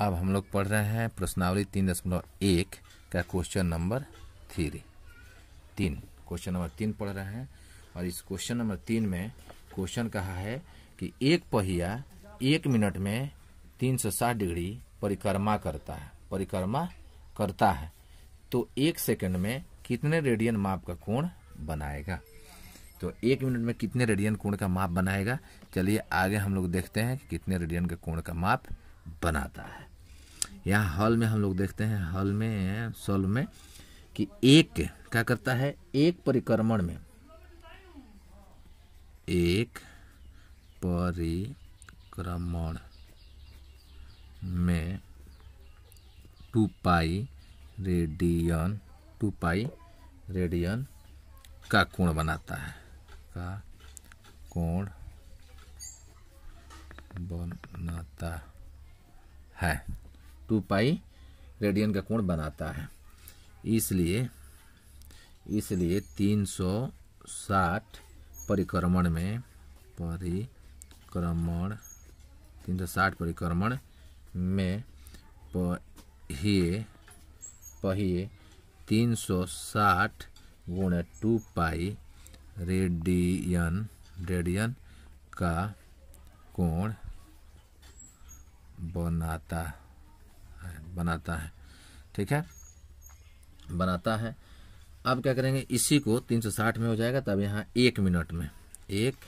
अब हम लोग पढ़ रहे हैं प्रश्नावली तीन दशमलव एक का क्वेश्चन नंबर थ्री तीन क्वेश्चन नंबर तीन पढ़ रहे हैं और इस क्वेश्चन नंबर तीन में क्वेश्चन कहा है कि एक पहिया एक मिनट में तीन सौ साठ डिग्री परिक्रमा करता है परिक्रमा करता है तो एक सेकंड में कितने रेडियन माप का कोण बनाएगा तो एक मिनट में कितने रेडियन कोण का माप बनाएगा चलिए आगे हम लोग देखते हैं कि कितने रेडियन का कोण का माप बनाता है यहाँ हॉल में हम लोग देखते हैं हॉल में सोल में कि एक क्या करता है एक परिक्रमण में एक परिक्रमण में two pi radian two pi radian का कोण बनाता है का कोण बनाता है टू पाई रेडियन का कोण बनाता है इसलिए इसलिए तीन सौ साठ परिक्रमण में परिक्रमण तीन सौ साठ परिक्रमण में पहिए पहिए 360 सौ साठ गुण टू पाई रेडियन रेडियन का कोण बनाता बनाता है ठीक है बनाता है अब क्या करेंगे इसी को 360 में हो जाएगा तब यहाँ एक मिनट में एक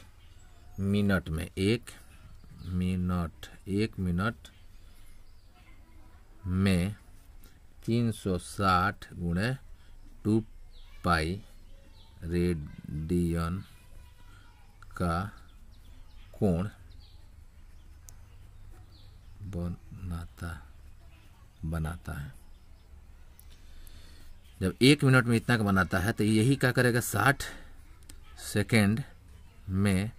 मिनट में एक मिनट एक मिनट में 360 सौ साठ गुणे टू पाई रेडियन का कोण बनाता है बनाता है जब एक मिनट में इतना का बनाता है तो यही क्या करेगा साठ सेकेंड में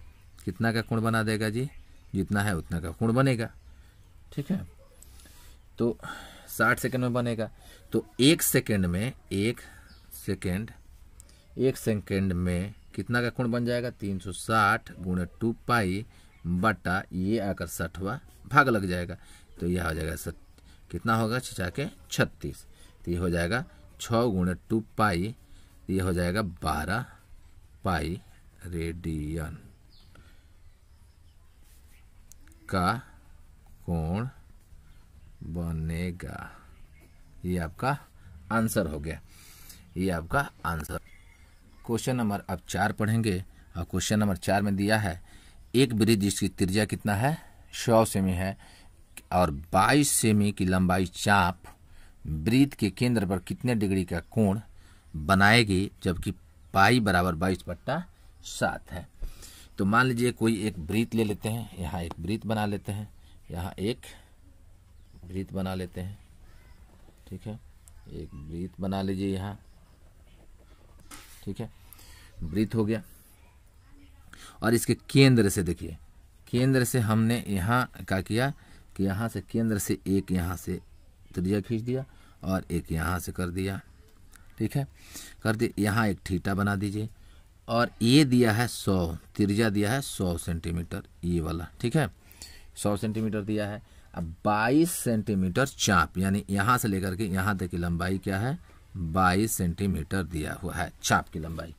कितना का कुण बना देगा जी जितना है उतना का कुण बनेगा ठीक है तो साठ सेकेंड में बनेगा तो एक सेकेंड में एक सेकेंड एक सेकेंड में कितना का कुण बन जाएगा तीन सौ साठ गुणे टू पाई बटा ये आकर साठवा भाग लग जाएगा तो यह हो जाएगा कितना होगा छिछा के छत्तीस तो ये हो जाएगा छः गुणे टू पाई तो ये हो जाएगा बारह पाई रेडियन का कोण बनेगा ये आपका आंसर हो गया ये आपका आंसर क्वेश्चन नंबर अब चार पढ़ेंगे और क्वेश्चन नंबर चार में दिया है एक ब्रिज जिसकी त्रिज्या कितना है सौ सेमी है और 22 सेमी की लंबाई चाप ब्रीत के केंद्र पर कितने डिग्री का कोण बनाएगी जबकि पाई बराबर बाईस पट्टा सात है तो मान लीजिए कोई एक ब्रीत ले लेते हैं यहाँ एक ब्रीत बना लेते हैं यहाँ एक ब्रीत बना लेते हैं ठीक है एक ब्रीत बना लीजिए यहाँ ठीक है ब्रीत हो गया और इसके केंद्र से देखिए केंद्र से हमने यहाँ क्या किया कि यहाँ से केंद्र से एक यहाँ से त्रिज्या खींच दिया और एक यहाँ से कर दिया ठीक है कर दिया यहाँ एक ठीटा बना दीजिए और ये दिया है सौ त्रिज्या दिया है सौ सेंटीमीटर ये वाला ठीक है सौ सेंटीमीटर दिया है अब बाईस सेंटीमीटर चाप यानी यहाँ से लेकर के यहाँ तक की लंबाई क्या है बाईस सेंटीमीटर दिया हुआ है चाप की लंबाई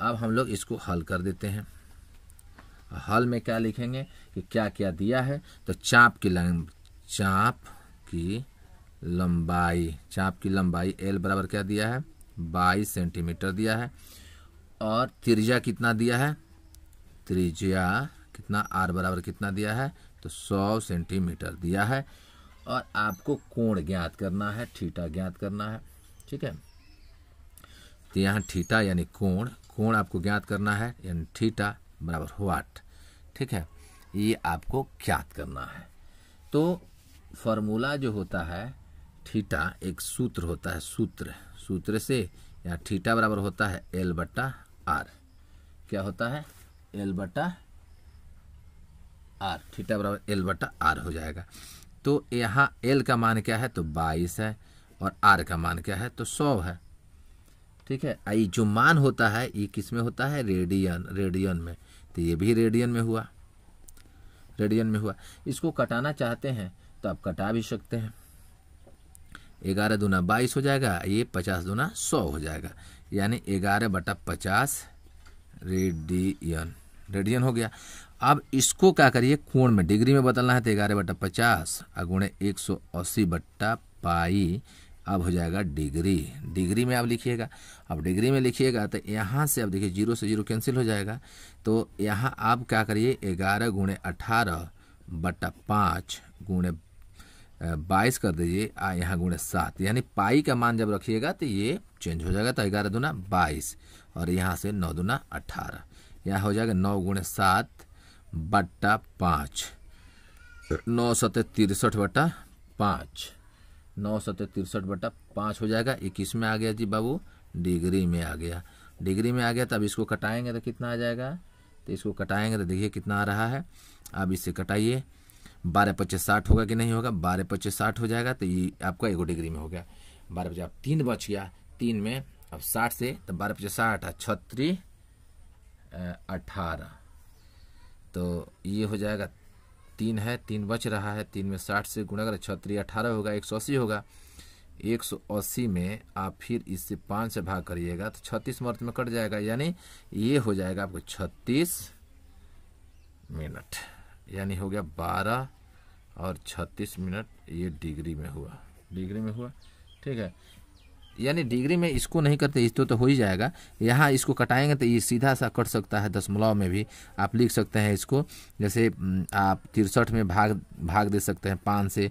अब हम लोग इसको हल कर देते हैं हल में क्या लिखेंगे कि क्या क्या दिया है तो चाप की लाइन चाप की लंबाई चाप की लंबाई एल बराबर क्या दिया है बाईस सेंटीमीटर दिया है और त्रिज्या कितना दिया है त्रिज्या कितना आर बराबर कितना दिया है तो सौ सेंटीमीटर दिया है और आपको कोण ज्ञात करना है ठीटा ज्ञात करना है ठीक है तो यहाँ ठीटा यानी कोण कोण आपको ज्ञात करना है यानी ठीटा बराबर व्हाट ठीक है ये आपको ज्ञात करना है तो फॉर्मूला जो होता है थीटा एक सूत्र होता है सूत्र सूत्र से यहाँ थीटा बराबर होता है एल बट्टा आर क्या होता है एल बट्टा आर थीटा बराबर एल बट्टा आर हो जाएगा तो यहाँ एल का मान क्या है तो बाईस है और आर का मान क्या है तो सौ है ठीक है आई जो मान होता है ये किस में होता है रेडियन रेडियन में तो ये भी रेडियन में हुआ रेडियन में हुआ इसको कटाना चाहते हैं तो आप कटा भी सकते हैं ग्यारह दूना बाईस हो जाएगा ये पचास दूना सौ हो जाएगा यानी ग्यारह बटा पचास रेडियन रेडियन हो गया अब इसको क्या करिए कोण में डिग्री में बदलना है तो ग्यारह बटा पचास अगुणे एक सौ अस्सी बट्टा पाई अब हो जाएगा डिग्री डिग्री में आप लिखिएगा अब डिग्री में लिखिएगा तो यहाँ से अब देखिए जीरो से जीरो कैंसिल हो जाएगा तो यहाँ आप क्या करिए ग्यारह गुणे अठारह बटा पाँच गुणे बाईस कर दीजिए आ यहाँ गुणे सात यानी पाई का मान जब रखिएगा तो ये चेंज हो जाएगा तो ग्यारह दूना बाईस और यहाँ से नौ दूना अठारह यहाँ हो जाएगा नौ गुणे सात बट्टा पाँच नौ सत तिरसठ बटा पाँच नौ सत्य तिरसठ बटा पाँच हो जाएगा इक्कीस में आ गया जी बाबू डिग्री में आ गया डिग्री में आ गया तब इसको कटाएंगे तो कितना आ जाएगा तो इसको कटाएंगे तो देखिए कितना आ रहा है अब इसे कटाइए बारह पच्चीस साठ होगा कि नहीं होगा बारह पच्चीस साठ हो जाएगा तो ये आपका एगो डिग्री में हो गया बारह अब तीन बच गया तीन में अब साठ से तो बारह पच्चीस साठ छत्तीस अठारह तो ये हो जाएगा तीन है तीन बच रहा है तीन में साठ से गुणा कर छत्री अठारह होगा एक सौ अस्सी होगा एक सौ अस्सी में आप फिर इससे पाँच से भाग करिएगा तो छत्तीस मिनट में कट जाएगा यानी ये हो जाएगा आपको छत्तीस मिनट यानी हो गया बारह और छत्तीस मिनट ये डिग्री में हुआ डिग्री में हुआ ठीक है यानी डिग्री में इसको नहीं करते इस तो हो ही जाएगा यहाँ इसको कटाएंगे तो ये सीधा सा कट सकता है दशमलव में भी आप लिख सकते हैं इसको जैसे आप तिरसठ में भाग भाग दे सकते हैं पाँच से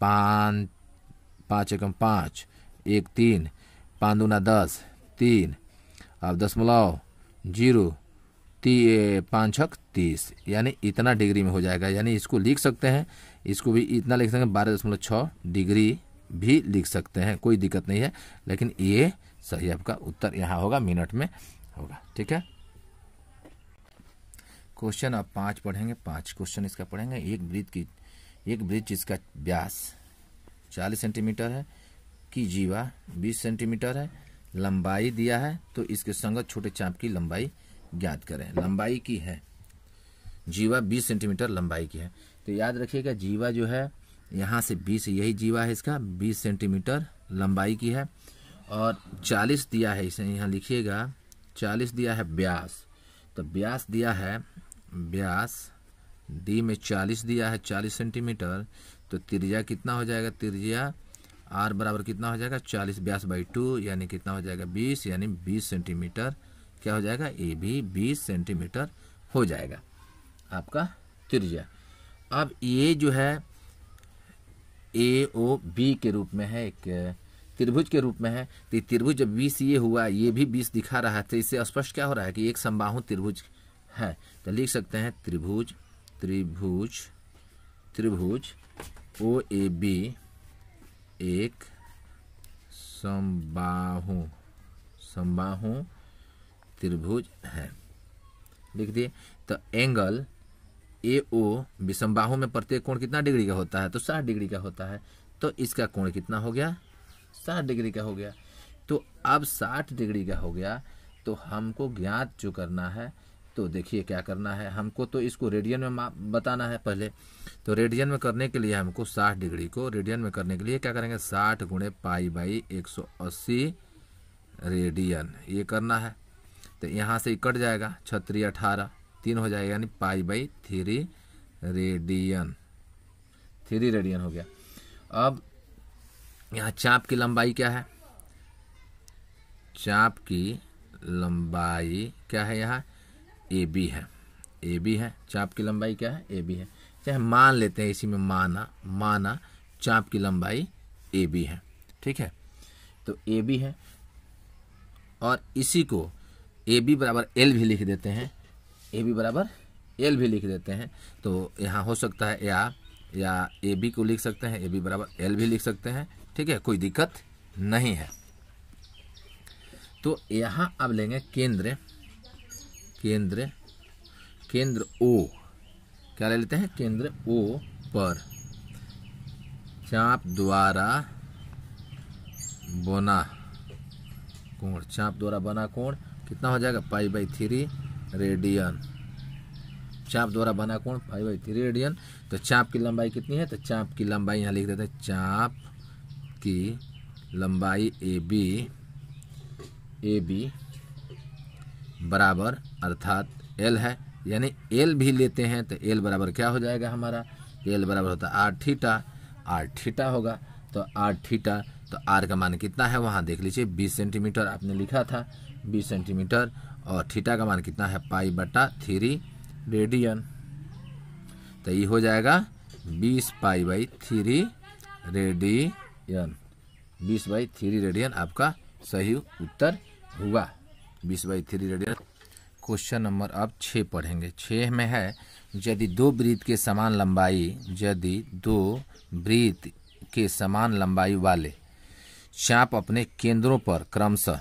पाँच पाँच एकम पाँच एक तीन पाँच दूना दस तीन अब दशमलव जीरो ती पाँच छक तीस यानी इतना डिग्री में हो जाएगा यानी इसको लिख सकते हैं इसको भी इतना लिख सकते हैं बारह दशमलव छः डिग्री भी लिख सकते हैं कोई दिक्कत नहीं है लेकिन ये सही आपका उत्तर यहाँ होगा मिनट में होगा ठीक है क्वेश्चन आप पाँच पढ़ेंगे पाँच क्वेश्चन इसका पढ़ेंगे एक ब्रिज की एक ब्रिज जिसका व्यास चालीस सेंटीमीटर है की जीवा बीस सेंटीमीटर है लंबाई दिया है तो इसके संगत छोटे चाप की लंबाई ज्ञात करें लंबाई की है जीवा बीस सेंटीमीटर लंबाई की है तो याद रखिएगा जीवा जो है यहाँ से बीस यही जीवा है इसका बीस सेंटीमीटर लंबाई की है और चालीस दिया है इसे यहाँ लिखिएगा चालीस दिया है ब्यास तो ब्यास दिया है ब्यास डी में चालीस दिया है चालीस सेंटीमीटर तो त्रिज्या कितना हो जाएगा त्रिज्या आर बराबर कितना हो जाएगा चालीस ब्यास बाई टू यानी कितना हो जाएगा बीस यानी बीस सेंटीमीटर क्या हो जाएगा ए भी बीस सेंटीमीटर हो जाएगा आपका त्रिज्या अब ये जो है ए ओ बी के रूप में है एक त्रिभुज के रूप में है तो त्रिभुज जब बीस ये हुआ ये भी बीस दिखा रहा है तो इससे स्पष्ट क्या हो रहा है कि एक समबाहु त्रिभुज है तो लिख सकते हैं त्रिभुज त्रिभुज त्रिभुज ओ ए बी एक समबाहु समबाहु त्रिभुज है लिख दिए तो एंगल ए ओ विषमबाहु में प्रत्येक कोण कितना डिग्री का होता है तो साठ डिग्री का होता है तो इसका कोण कितना हो गया साठ डिग्री का हो गया तो अब साठ डिग्री का हो गया तो हमको ज्ञात जो करना है तो देखिए क्या करना है हमको तो इसको रेडियन में बताना है पहले तो रेडियन में करने के लिए हमको साठ डिग्री को रेडियन में करने के लिए क्या करेंगे साठ गुणे पाई बाई एक सौ अस्सी रेडियन ये करना है तो यहाँ से कट जाएगा छत्री अठारह तीन हो जाएगा यानी pi by three radian three radian हो गया अब यहाँ चाप की लंबाई क्या है चाप की लंबाई क्या है यहाँ ए बी है ए बी है चाप की लंबाई क्या है ए बी है चाहे मान लेते हैं इसी में माना माना चाप की लंबाई ए बी है ठीक है तो ए बी है और इसी को ए बी बराबर एल भी लिख देते हैं ए बी बराबर एल भी लिख देते हैं तो यहाँ हो सकता है या या ए बी को लिख सकते हैं ए बी बराबर एल भी लिख सकते हैं ठीक है कोई दिक्कत नहीं है तो यहाँ अब लेंगे केंद्र केंद्र केंद्र ओ क्या ले लेते हैं केंद्र ओ पर चाप द्वारा बना कोण चाप द्वारा बना कोण कितना हो जाएगा पाई बाई थ्री रेडियन चाप द्वारा बना कौन फाइव बाई थ्री रेडियन तो चाप की लंबाई कितनी है तो चाप की लंबाई यहाँ लिख देते हैं चाप की लंबाई ए बी ए बी बराबर अर्थात एल है यानी एल भी लेते हैं तो एल बराबर क्या हो जाएगा हमारा एल बराबर होता है आर ठीटा आर ठीटा होगा तो आर ठीटा तो आर का मान कितना है वहाँ देख लीजिए बीस सेंटीमीटर आपने लिखा था बीस सेंटीमीटर और थीटा का मान कितना है पाई बटा थ्री रेडियन तो ये हो जाएगा बीस पाई बाई थ्री रेडियन बीस बाई थ्री रेडियन आपका सही उत्तर हुआ बीस by three radian question number आप छः पढ़ेंगे छः में है यदि दो वृत्त के समान लंबाई यदि दो वृत्त के समान लंबाई वाले चाप अपने केंद्रों पर क्रमशः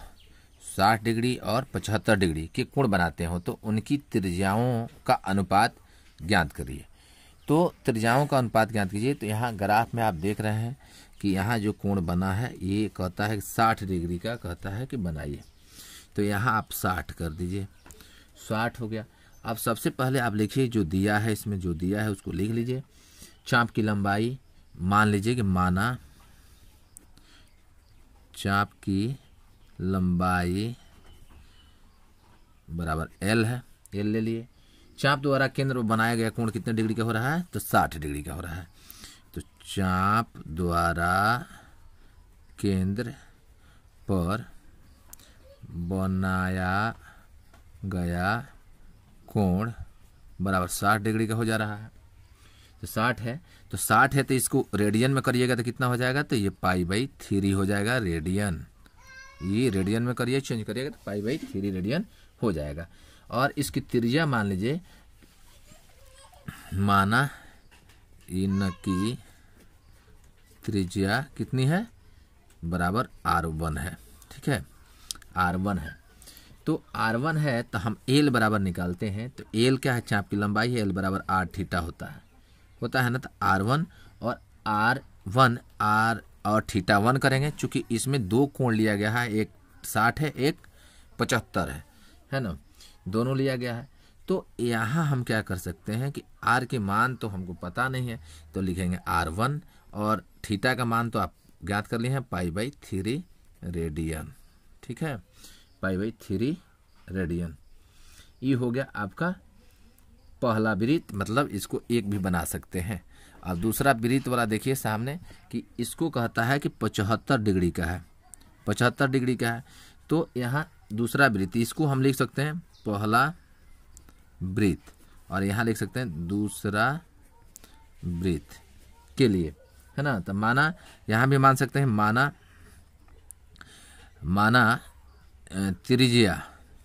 साठ डिग्री और पचहत्तर डिग्री के कोण बनाते हो तो उनकी त्रिज्याओं का अनुपात ज्ञात करिए तो त्रिज्याओं का अनुपात ज्ञात कीजिए तो यहाँ ग्राफ में आप देख रहे हैं कि यहाँ जो कोण बना है ये कहता है साठ डिग्री का कहता है कि बनाइए तो यहाँ आप साठ कर दीजिए साठ हो गया अब सबसे पहले आप लिखिए जो दिया है इसमें जो दिया है उसको लिख लीजिए चाँप की लंबाई मान लीजिए कि माना चाँप की लंबाई बराबर एल है एल ले लिए चाप द्वारा केंद्र बनाया गया कोण कितने डिग्री का हो रहा है तो साठ डिग्री का हो रहा है तो चाप द्वारा केंद्र पर बनाया गया कोण बराबर साठ डिग्री का हो जा रहा है तो साठ है तो साठ है तो इसको रेडियन में करिएगा तो कितना हो जाएगा तो ये पाई बाई थ्री हो जाएगा रेडियन ये रेडियन में करिए चेंज करिएगा तो पाई बाई थ्री रेडियन हो जाएगा और इसकी त्रिज्या मान लीजिए माना इनकी त्रिज्या कितनी है बराबर आर वन है ठीक है आर वन है तो आर वन है तो हम एल बराबर निकालते हैं तो एल क्या है चाप की लंबाई है एल बराबर आर थीटा होता है होता है ना तो आर वन और आर वन आर और थीटा वन करेंगे चूंकि इसमें दो कोण लिया गया है एक साठ है एक पचहत्तर है है ना दोनों लिया गया है तो यहाँ हम क्या कर सकते हैं कि आर के मान तो हमको पता नहीं है तो लिखेंगे आर वन और थीटा का मान तो आप ज्ञात कर लिए हैं पाई बाई थ्री रेडियन ठीक है पाई बाई थ्री रेडियन ये हो गया आपका पहला वृत्त मतलब इसको एक भी बना सकते हैं अब दूसरा वृत्त वाला देखिए सामने कि इसको कहता है कि पचहत्तर डिग्री का है पचहत्तर डिग्री का है तो यहाँ दूसरा वृत्त इसको हम लिख सकते हैं पहला वृत्त और यहाँ लिख सकते हैं दूसरा वृत्त के लिए है ना तो माना यहाँ भी मान सकते हैं माना माना त्रिज्या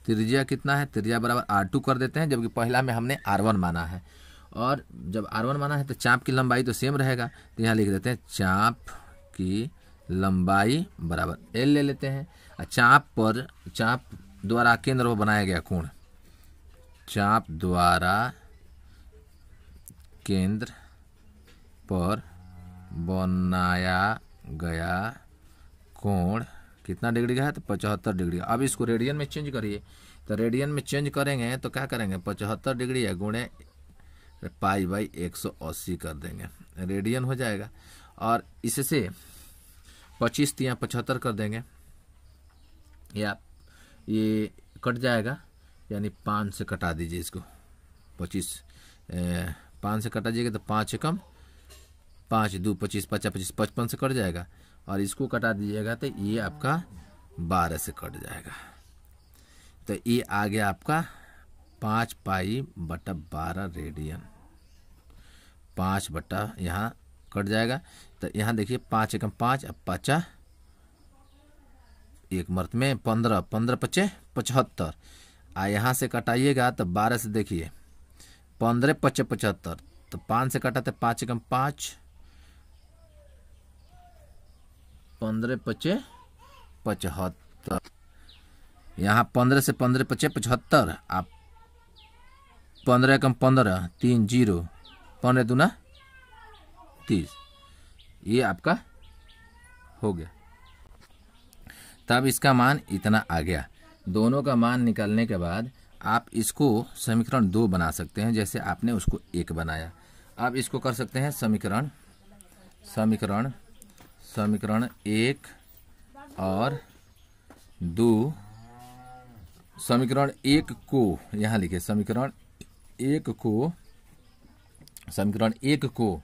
त्रिज्या कितना है त्रिज्या बराबर आर टू कर देते हैं जबकि पहला में हमने आर वन माना है और जब आर वन माना है तो चाप की लंबाई तो सेम रहेगा तो यहाँ लिख देते हैं चाप की लंबाई बराबर एल ले लेते हैं और चाप पर चाप द्वारा केंद्र पर बनाया गया कोण चाप द्वारा केंद्र पर बनाया गया कोण कितना डिग्री का है तो पचहत्तर डिग्री अब इसको रेडियन में चेंज करिए तो रेडियन में चेंज करेंगे तो क्या करेंगे पचहत्तर डिग्री है गुणे पाई बाई अस्सी कर देंगे रेडियन हो जाएगा और इससे पच्चीस तिया पचहत्तर कर देंगे या ये कट जाएगा यानी पाँच से कटा दीजिए इसको पच्चीस पाँच से कटा दीजिएगा तो पाँच कम पाँच दो पच्चीस पचास पच्चीस पचपन से कट जाएगा और इसको कटा दीजिएगा तो ये आपका बारह से कट जाएगा तो ये आ गया आपका पाँच पाई बटा बारह रेडियन पाँच बट्टा यहाँ कट जाएगा तो यहाँ देखिए पाँच एकम पाँच अब पाचा एक मर्त में पंद्रह पंद्रह पच्चे पचहत्तर आ यहाँ से कटाइएगा तो बारह से देखिए पंद्रह पच्चे पचहत्तर तो पाँच से कटाते तो पाँच एकम पाँच पंद्रह पच्चे पचहत्तर यहाँ पंद्रह से पंद्रह पच्चे पचहत्तर आप पंद्रह एकम पंद्रह तीन जीरो पौने दुना तीस ये आपका हो गया तब इसका मान इतना आ गया दोनों का मान निकालने के बाद आप इसको समीकरण दो बना सकते हैं जैसे आपने उसको एक बनाया आप इसको कर सकते हैं समीकरण समीकरण समीकरण एक और दो समीकरण एक को यहाँ लिखे समीकरण एक को समीकरण एक को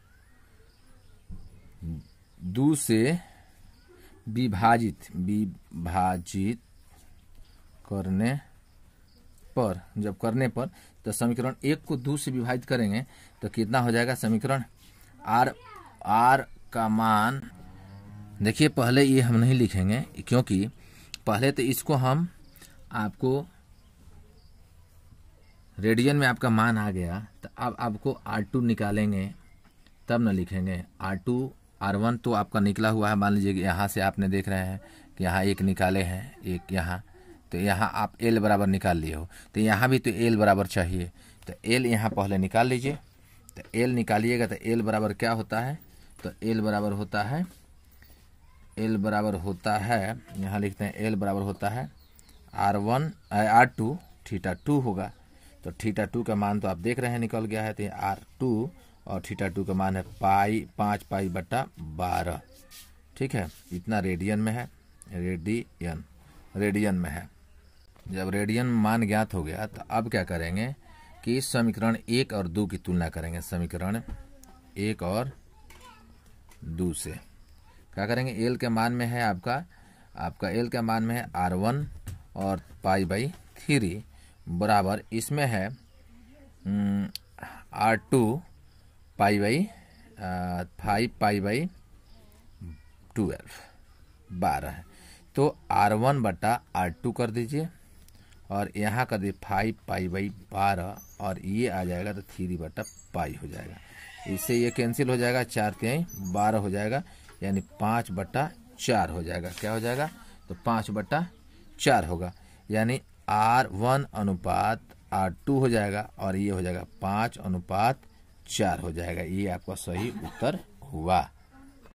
दू से विभाजित विभाजित करने पर जब करने पर तो समीकरण एक को दो से विभाजित करेंगे तो कितना हो जाएगा समीकरण आर आर का मान देखिए पहले ये हम नहीं लिखेंगे क्योंकि पहले तो इसको हम आपको रेडियन में आपका मान आ गया तो अब आपको आर टू निकालेंगे तब ना लिखेंगे आर टू आर वन तो आपका निकला हुआ है मान लीजिए कि यहाँ से आपने देख रहे हैं कि यहाँ एक निकाले हैं एक यहाँ तो यहाँ आप एल बराबर निकाल लिए हो तो यहाँ भी तो एल बराबर चाहिए तो एल यहाँ पहले निकाल लीजिए तो एल निकालिएगा तो एल बराबर क्या होता है तो एल बराबर होता है एल बराबर होता है यहाँ लिखते हैं एल बराबर होता है R one R two theta two होगा तो थीटा टू का मान तो आप देख रहे हैं निकल गया है तो आर टू और थीटा टू का मान है पाई पाँच पाई बट्टा बारह ठीक है इतना रेडियन में है रेडियन रेडियन में है जब रेडियन मान ज्ञात हो गया तो अब क्या करेंगे कि समीकरण एक और दो की तुलना करेंगे समीकरण एक और दो से क्या करेंगे एल के मान में है आपका आपका एल के मान में है आर वन और पाई बाई थ्री बराबर इसमें है R two pi by five pi by twelve बारह तो आर वन बटा आर टू कर दीजिए और यहाँ कर दीजिए फाइव पाई बाई बारह और ये आ जाएगा तो थ्री बटा पाई हो जाएगा इससे ये कैंसिल हो जाएगा चार यहीं बारह हो जाएगा यानी पाँच बटा चार हो जाएगा क्या हो जाएगा तो पाँच बटा चार होगा यानी आर वन अनुपात आर टू हो जाएगा और ये हो जाएगा पाँच अनुपात चार हो जाएगा ये आपका सही उत्तर हुआ